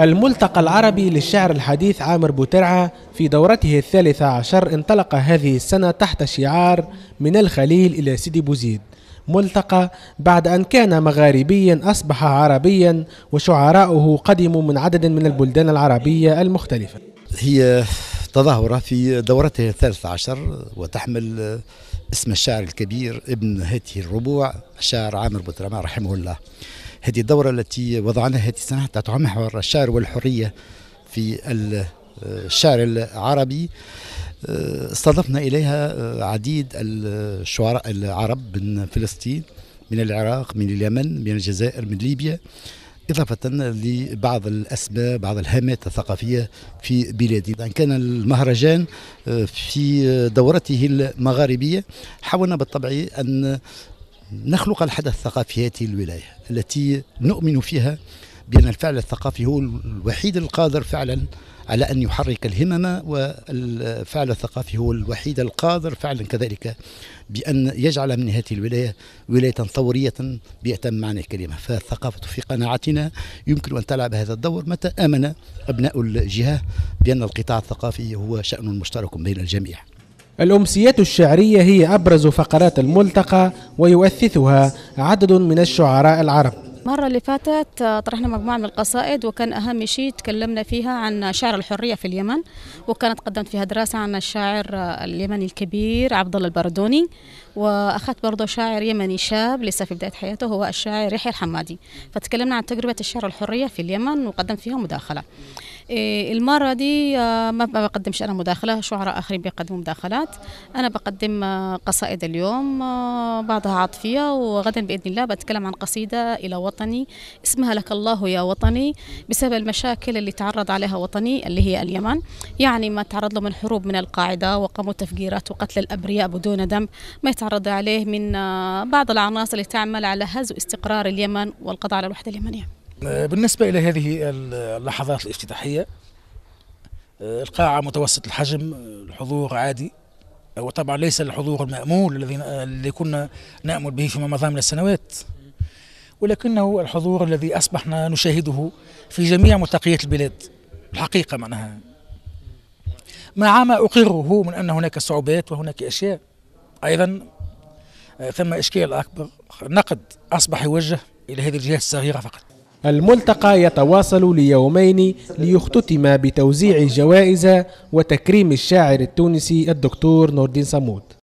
الملتقى العربي للشعر الحديث عامر بوترعة في دورته الثالثة عشر انطلق هذه السنة تحت شعار من الخليل إلى سيدي بوزيد ملتقى بعد أن كان مغاربيا أصبح عربيا وشعراؤه قدموا من عدد من البلدان العربية المختلفة هي تظاهرة في دورتها الثالثة عشر وتحمل اسم الشاعر الكبير ابن هاته الربوع الشاعر عامر بوترعة رحمه الله هذه الدورة التي وضعناها هذه السنة تتعمق محور الشعر والحرية في الشعر العربي آه، استضفنا إليها آه، عديد الشعراء العرب من فلسطين من العراق من اليمن من الجزائر من ليبيا إضافة لبعض الأسماء بعض الهامات الثقافية في بلادي كان المهرجان آه، في دورته المغاربية حاولنا بالطبع أن نخلق الحدث الثقافي هذه الولاية التي نؤمن فيها بأن الفعل الثقافي هو الوحيد القادر فعلا على أن يحرك الهمم والفعل الثقافي هو الوحيد القادر فعلا كذلك بأن يجعل من هذه الولاية ولاية ثورية بأتم معنى الكلمة فالثقافة في قناعتنا يمكن أن تلعب هذا الدور متى آمن أبناء الجهة بأن القطاع الثقافي هو شأن مشترك بين الجميع الأمسيات الشعرية هي أبرز فقرات الملتقى ويؤثثها عدد من الشعراء العرب المرة اللي فاتت آه، طرحنا مجموعة من القصائد وكان أهم شيء تكلمنا فيها عن شعر الحرية في اليمن وكانت قدمت فيها دراسة عن الشاعر آه، اليمني الكبير عبد الله البردوني وأخذت برضه شاعر يمني شاب لسه في بداية حياته هو الشاعر يحيى الحمادي فتكلمنا عن تجربة الشعر الحرية في اليمن وقدمت فيها مداخلة إيه، المرة دي آه، ما بقدمش أنا مداخلة شعراء آخرين بيقدموا مداخلات أنا بقدم آه، قصائد اليوم آه، بعضها عاطفية وغدا بإذن الله بتكلم عن قصيدة إلى وطني اسمها لك الله يا وطني بسبب المشاكل اللي تعرض عليها وطني اللي هي اليمن يعني ما تعرض له من حروب من القاعدة وقاموا تفجيرات وقتل الأبرياء بدون ذنب ما يتعرض عليه من بعض العناصر اللي تعمل على هز استقرار اليمن والقضاء على الوحدة اليمنية آه، بالنسبة إلى هذه اللحظات الافتتاحية آه، القاعة متوسط الحجم آه، الحضور عادي وطبعا ليس الحضور المأمول الذي اللي كنا نأمل به فيما مضى من السنوات ولكنه الحضور الذي أصبحنا نشاهده في جميع ملتقيات البلاد الحقيقة معناها مع ما أقره من أن هناك صعوبات وهناك أشياء أيضا ثم إشكال أكبر نقد أصبح يوجه إلى هذه الجهات الصغيرة فقط الملتقى يتواصل ليومين ليختتم بتوزيع الجوائز وتكريم الشاعر التونسي الدكتور نور الدين صمود